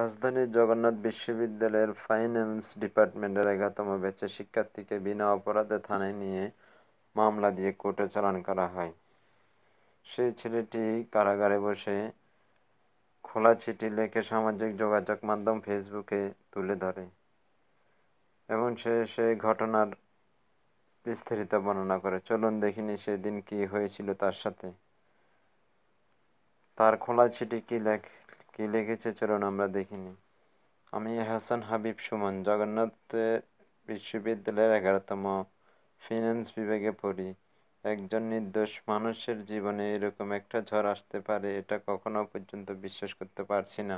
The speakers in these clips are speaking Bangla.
রাজধানীর জগন্নাথ বিশ্ববিদ্যালয়ের ফাইন্যান্স ডিপার্টমেন্টের এগারোতম বেচে শিক্ষার্থীকে বিনা অপরাধে থানায় নিয়ে মামলা দিয়ে কোর্টে চালান করা হয় সেই ছেলেটি কারাগারে বসে খোলা চিঠি লেখে সামাজিক যোগাযোগ মাধ্যম ফেসবুকে তুলে ধরে এবং সে সেই ঘটনার বিস্তারিত বর্ণনা করে চলুন দেখিনি সেদিন কি হয়েছিল তার সাথে তার খোলা চিঠি কি লেখে কি লিখেছে চলুন আমরা দেখিনি আমি হাসান হাবিব সুমন জগন্নাথ বিশ্ববিদ্যালয়ের এগারোতম ফিন্যান্স বিভাগে পড়ি একজন নির্দোষ মানুষের জীবনে এরকম একটা ঝড় আসতে পারে এটা কখনো পর্যন্ত বিশ্বাস করতে পারছি না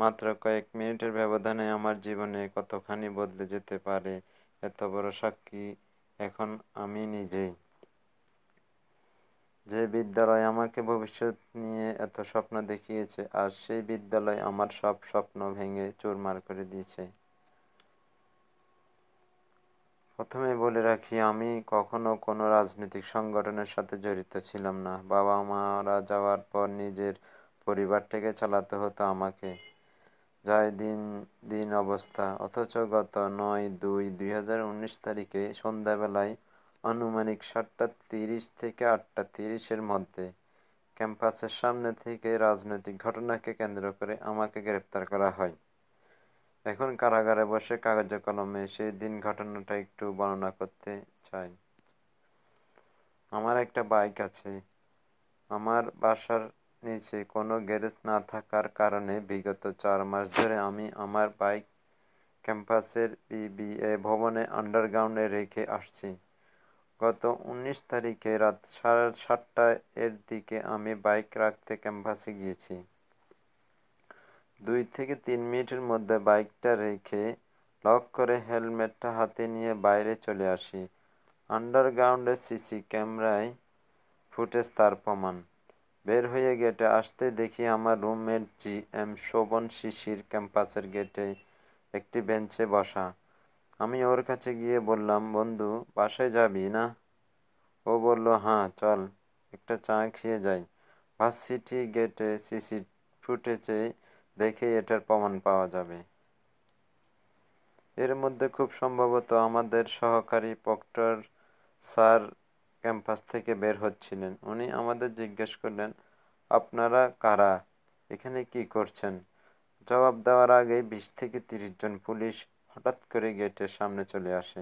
মাত্র কয়েক মিনিটের ব্যবধানে আমার জীবনে কতখানি বদলে যেতে পারে এত বড় সাক্ষী এখন আমি নিজেই যে বিদ্যালয় আমাকে ভবিষ্যৎ নিয়ে এত স্বপ্ন দেখিয়েছে আর সেই বিদ্যালয় আমার সব স্বপ্ন ভেঙে চুরমার করে দিয়েছে প্রথমে বলে রাখি আমি কখনো কোনো রাজনৈতিক সংগঠনের সাথে জড়িত ছিলাম না বাবা মারা যাওয়ার পর নিজের পরিবারটাকে চালাতে হতো আমাকে যাই দিন দিন অবস্থা অথচ গত নয় দুই দুই তারিখে সন্ধ্যাবেলায় আনুমানিক সাতটা তিরিশ থেকে আটটা তিরিশের মধ্যে ক্যাম্পাসের সামনে থেকে রাজনৈতিক ঘটনাকে কেন্দ্র করে আমাকে গ্রেপ্তার করা হয় এখন কারাগারে বসে কাগজে কলমে সেই দিন ঘটনাটা একটু বর্ণনা করতে চাই আমার একটা বাইক আছে আমার বাসার নিচে কোনো গ্যারেজ না থাকার কারণে বিগত চার মাস ধরে আমি আমার বাইক ক্যাম্পাসের বিবিএ ভবনে আন্ডারগ্রাউন্ডে রেখে আসছি গত উনিশ তারিখে রাত সাড়ে সাতটা এর দিকে আমি বাইক রাখতে ক্যাম্পাসে গিয়েছি দুই থেকে তিন মিনিটের মধ্যে বাইকটা রেখে লক করে হেলমেটটা হাতে নিয়ে বাইরে চলে আসি আন্ডারগ্রাউন্ডের সিসি ক্যামেরায় ফুটেজ তার প্রমাণ বের হয়ে গেটে আসতে দেখি আমার roommate G M Shovon Shishir ক্যাম্পাসের গেটে একটি বেঞ্চে বসা আমি ওর কাছে গিয়ে বললাম বন্ধু বাসায় যাবি না ও বলল হ্যাঁ চল একটা চা খেয়ে যাই ভার্সিটি গেটে সিসি ফুটেছে দেখে এটার প্রমাণ পাওয়া যাবে এর মধ্যে খুব সম্ভবত আমাদের সহকারী প্রক্টর স্যার ক্যাম্পাস থেকে বের হচ্ছিলেন উনি আমাদের জিজ্ঞেস করলেন আপনারা কারা এখানে কি করছেন জবাব দেওয়ার আগে বিশ থেকে তিরিশ জন পুলিশ হঠাৎ করে গেটের সামনে চলে আসে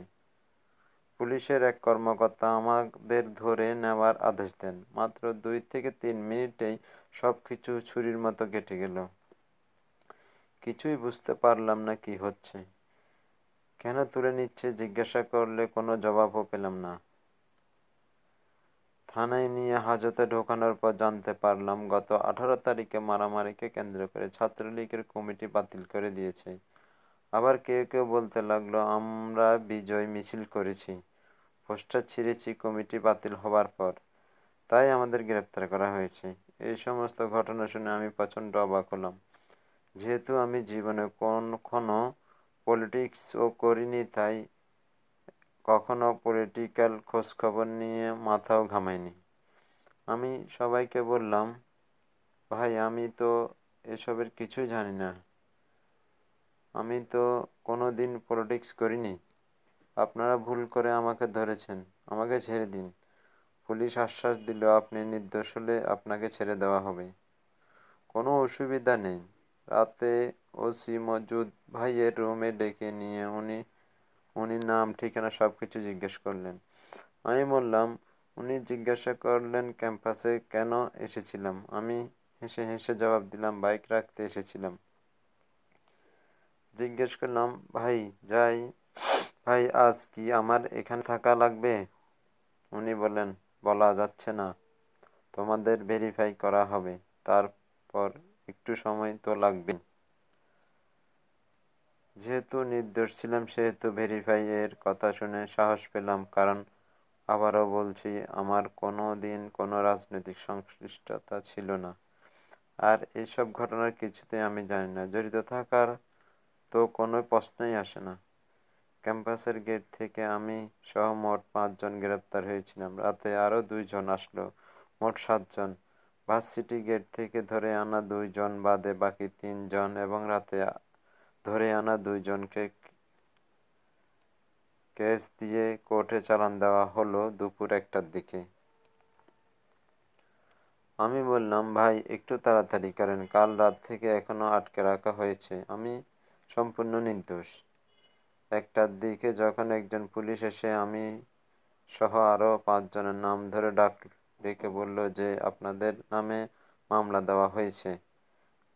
পুলিশের এক কর্মকর্তা আমাদের ধরে নেওয়ার আদেশ দেন মাত্র দুই থেকে তিন মিনিটেই সব কিছু ছুরির মতো কেটে গেল কিছুই বুঝতে পারলাম না কি হচ্ছে কেন তুলে নিচ্ছে জিজ্ঞাসা করলে কোনো জবাবও পেলাম না থানায় নিয়ে হাজতে ঢোকানোর পর জানতে পারলাম গত আঠারো তারিখে মারামারিকে কেন্দ্র করে ছাত্রলীগের কমিটি বাতিল করে দিয়েছে আবার কেউ কেউ বলতে লাগলো আমরা বিজয় মিছিল করেছি পোস্টার ছিঁড়েছি কমিটি বাতিল হবার পর তাই আমাদের গ্রেপ্তার করা হয়েছে এই সমস্ত ঘটনা শুনে আমি প্রচণ্ড অবাক হলাম যেহেতু আমি জীবনে কখনো পলিটিক্সও করিনি তাই কখনো পলিটিক্যাল খোঁজখবর নিয়ে মাথাও ঘামাইনি আমি সবাইকে বললাম ভাই আমি তো এসবের কিছুই জানি না আমি তো কোনো দিন পলিটিক্স করিনি আপনারা ভুল করে আমাকে ধরেছেন আমাকে ছেড়ে দিন পুলিশ আশ্বাস দিল আপনি নির্দোষ হলে আপনাকে ছেড়ে দেওয়া হবে কোনো অসুবিধা নেই রাতে ওসি মজুদ ভাইয়ের রুমে ডেকে নিয়ে উনি উনি নাম ঠিকানা সব কিছু জিজ্ঞেস করলেন আমি বললাম উনি জিজ্ঞাসা করলেন ক্যাম্পাসে কেন এসেছিলাম আমি হেসে হেসে জবাব দিলাম বাইক রাখতে এসেছিলাম জিজ্ঞেস করলাম ভাই যাই ভাই আজ কি আমার এখানে থাকা লাগবে উনি বলেন বলা যাচ্ছে না তোমাদের ভেরিফাই করা হবে তারপর একটু সময় তো লাগবে যেহেতু নির্দোষ ছিলাম সেহেতু ভেরিফাই এর কথা শুনে সাহস পেলাম কারণ আবারও বলছি আমার কোনো দিন কোনো রাজনৈতিক সংশ্লিষ্টতা ছিল না আর এইসব ঘটনার কিছুতে আমি জানি না জড়িত থাকার তো কোনো প্রশ্নই আসে না ক্যাম্পাসের গেট থেকে আমি সহ মোট পাঁচজন গ্রেপ্তার হয়েছিলাম রাতে আরও দুইজন আসলো মোট সাতজন ভার্সিটি গেট থেকে ধরে আনা দুইজন বাদে বাকি তিনজন এবং রাতে ধরে আনা দুইজনকে কেস দিয়ে কোর্টে চালান দেওয়া হলো দুপুর একটার দিকে আমি বললাম ভাই একটু তাড়াতাড়ি করেন কাল রাত থেকে এখনও আটকে রাখা হয়েছে আমি সম্পূর্ণ নির্দোষ একটার দিকে যখন একজন পুলিশ এসে আমি সহ আরও পাঁচজনের নাম ধরে ডাক ডেকে বলল যে আপনাদের নামে মামলা দেওয়া হয়েছে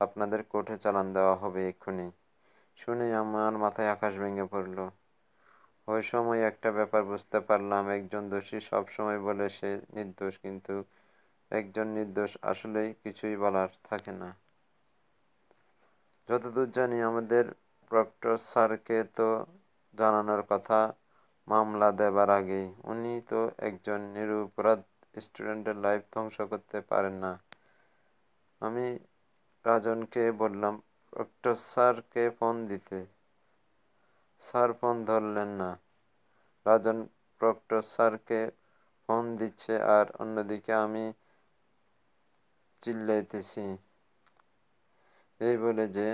আপনাদের কোর্টে চালান দেওয়া হবে এক্ষুনি শুনে আমার মাথায় আকাশ ভেঙে পড়ল ওই সময় একটা ব্যাপার বুঝতে পারলাম একজন দোষী সব সময় বলে সে নির্দোষ কিন্তু একজন নির্দোষ আসলেই কিছুই বলার থাকে না যতদূর জানি আমাদের প্রক্টর স্যারকে তো জানানোর কথা মামলা দেবার আগেই উনি তো একজন নিরুপরাধ স্টুডেন্টের লাইফ ধ্বংস করতে পারেন না আমি রাজনকে বললাম প্রক্টর স্যারকে ফোন দিতে স্যার ফোন ধরলেন না রাজন প্রক্টর স্যারকে ফোন দিচ্ছে আর অন্যদিকে আমি চিল্লাইতেছি এই বলে যে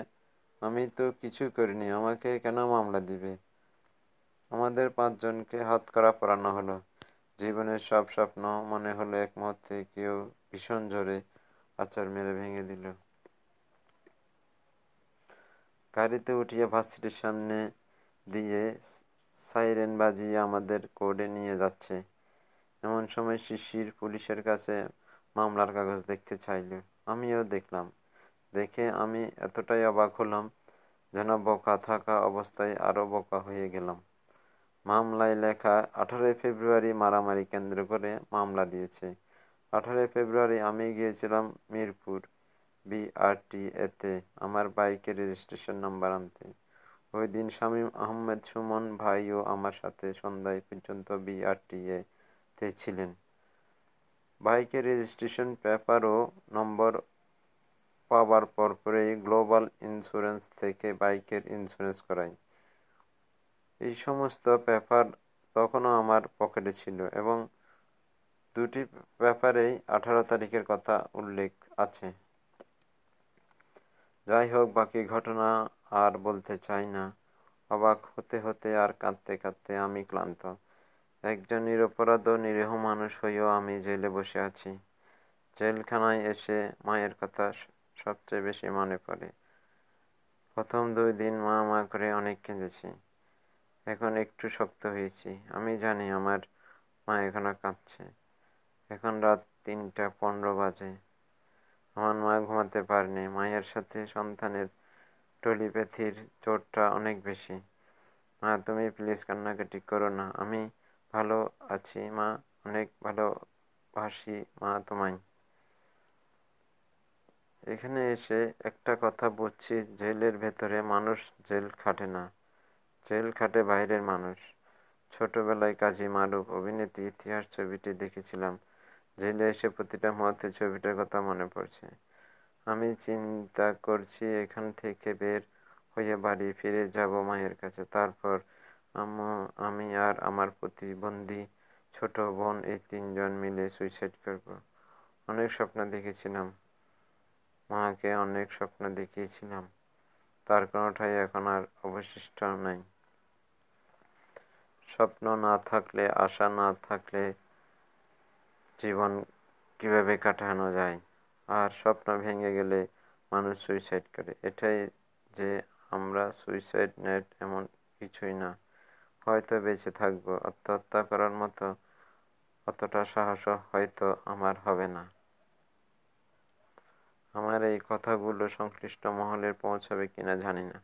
আমি তো কিছু করিনি আমাকে কেন মামলা দিবে আমাদের পাঁচজনকে হাত করা পরানো হলো জীবনের সব স্বপ্ন মনে হলো এক মুহূর্তে কেউ ভীষণ জোরে আচার মেরে ভেঙে দিল গাড়িতে উঠিয়ে ভার্সিটির সামনে দিয়ে সাইরেন বাজিয়ে আমাদের কোর্টে নিয়ে যাচ্ছে এমন সময় শিশির পুলিশের কাছে মামলার কাগজ দেখতে চাইল আমিও দেখলাম দেখে আমি এতটাই অবাক হলাম যেন বোকা থাকা অবস্থায় আরও বোকা হয়ে গেলাম মামলায় লেখা আঠারোই ফেব্রুয়ারি মারামারি কেন্দ্র করে মামলা দিয়েছে আঠারোই ফেব্রুয়ারি আমি গিয়েছিলাম মিরপুর বিআরটি এতে আমার বাইকের রেজিস্ট্রেশন নাম্বার আনতে ওই দিন শামীম আহমেদ সুমন ভাইও আমার সাথে সন্ধ্যায় পর্যন্ত বিআরটি এতে ছিলেন বাইকের রেজিস্ট্রেশন পেপারও নম্বর পাওয়ার পরপরই গ্লোবাল ইন্স্যুরেন্স থেকে বাইকের ইন্স্যুরেন্স করাই এই সমস্ত পেপার তখনও আমার পকেটে ছিল এবং দুটি ব্যাপারেই আঠারো তারিখের কথা উল্লেখ আছে যাই হোক বাকি ঘটনা আর বলতে চাই না অবাক হতে হতে আর কাঁদতে কাঁদতে আমি ক্লান্ত একজন নিরপরাধ নিরীহ মানুষ হয়েও আমি জেলে বসে আছি জেলখানায় এসে মায়ের কথা সবচেয়ে বেশি মনে পড়ে প্রথম দুই দিন মা মা করে অনেক কেঁদেছি এখন একটু শক্ত হয়েছি আমি জানি আমার মা এখনো কাঁদছে এখন রাত তিনটা পনেরো বাজে আমার মা ঘুমাতে পারেনি মায়ের সাথে সন্তানের টলিপ্যাথির চোটটা অনেক বেশি মা তুমি প্লিজ কান্নাকাটি করো না আমি ভালো আছি মা অনেক ভালোবাসি মা তোমায় এখানে এসে একটা কথা বুঝছি জেলের ভেতরে মানুষ জেল খাটে না জেল খাটে বাইরের মানুষ ছোটবেলায় কাজী মারুফ অভিনেত্রী ইতিহাস ছবিটি দেখেছিলাম জেলে এসে প্রতিটা মুহূর্তে ছবিটার কথা মনে পড়ছে আমি চিন্তা করছি এখান থেকে বের হয়ে বাড়ি ফিরে যাব মায়ের কাছে তারপর আমি আর আমার প্রতিবন্ধী ছোট বোন এই তিনজন মিলে সুইসাইড করব অনেক স্বপ্ন দেখেছিলাম মাকে অনেক স্বপ্ন দেখিয়েছিলাম তার কোনোটাই এখন আর অবশিষ্ট নেই স্বপ্ন না থাকলে আশা না থাকলে জীবন কিভাবে কাটানো যায় আর স্বপ্ন ভেঙে গেলে মানুষ সুইসাইড করে এটাই যে আমরা সুইসাইড নেট এমন কিছুই না হয়তো বেঁচে থাকবো আত্মহত্যা করার মতো অতটা সাহস হয়তো আমার হবে না আমার এই কথাগুলো সংশ্লিষ্ট মহলে পৌঁছাবে কিনা জানি না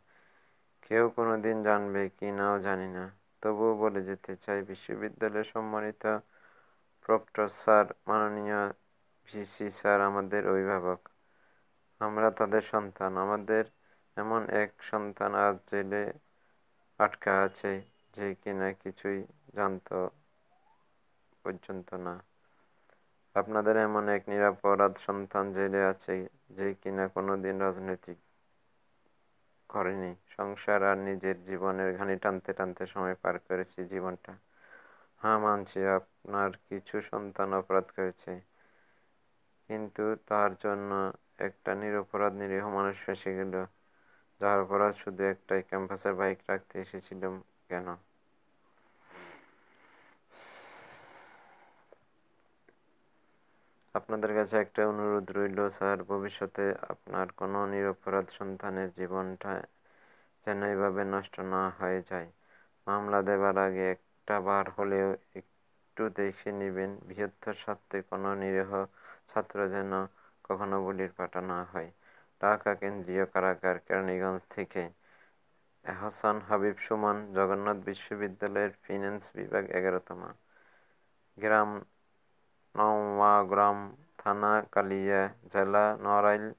কেউ কোনো দিন জানবে কি নাও জানি না তবুও বলে যেতে চাই বিশ্ববিদ্যালয়ে সম্মানিত প্রক্টর স্যার মাননীয় ভিসি স্যার আমাদের অভিভাবক আমরা তাদের সন্তান আমাদের এমন এক সন্তান আজ জেলে আটকা আছে যে কিনা কিছুই জানত পর্যন্ত না আপনাদের এমন এক নিরাপরাধ সন্তান জেলে আছে যে কিনা কোনো দিন রাজনৈতিক করেনি সংসার আর নিজের জীবনের ঘানি টানতে টানতে সময় পার করেছি জীবনটা হ্যাঁ মানছি আপনার কিছু সন্তান অপরাধ করেছে কিন্তু তার জন্য একটা নিরপরাধ নিরীহ মানুষ ফেসে গেল যার অপরাধ শুধু একটাই ক্যাম্পাসের বাইক রাখতে এসেছিলাম কেন আপনাদের কাছে একটা অনুরোধ রইল স্যার ভবিষ্যতে আপনার কোনো নিরপরাধ সন্তানের জীবনটা যেন এইভাবে নষ্ট না হয়ে যায় মামলা দেবার আগে একটা বার হলেও একটু দেখে নেবেন বৃহত্তর স্বার্থে কোনো নিরীহ ছাত্র যেন কখনো গুলির পাটা না হয় ঢাকা কেন্দ্রীয় কারাগার কেরানীগঞ্জ থেকে এহসান হাবিব সুমন জগন্নাথ বিশ্ববিদ্যালয়ের ফিন্যান্স বিভাগ এগারোতম গ্রাম नौवां ग्राम थाना कालिया जिला नॉरेल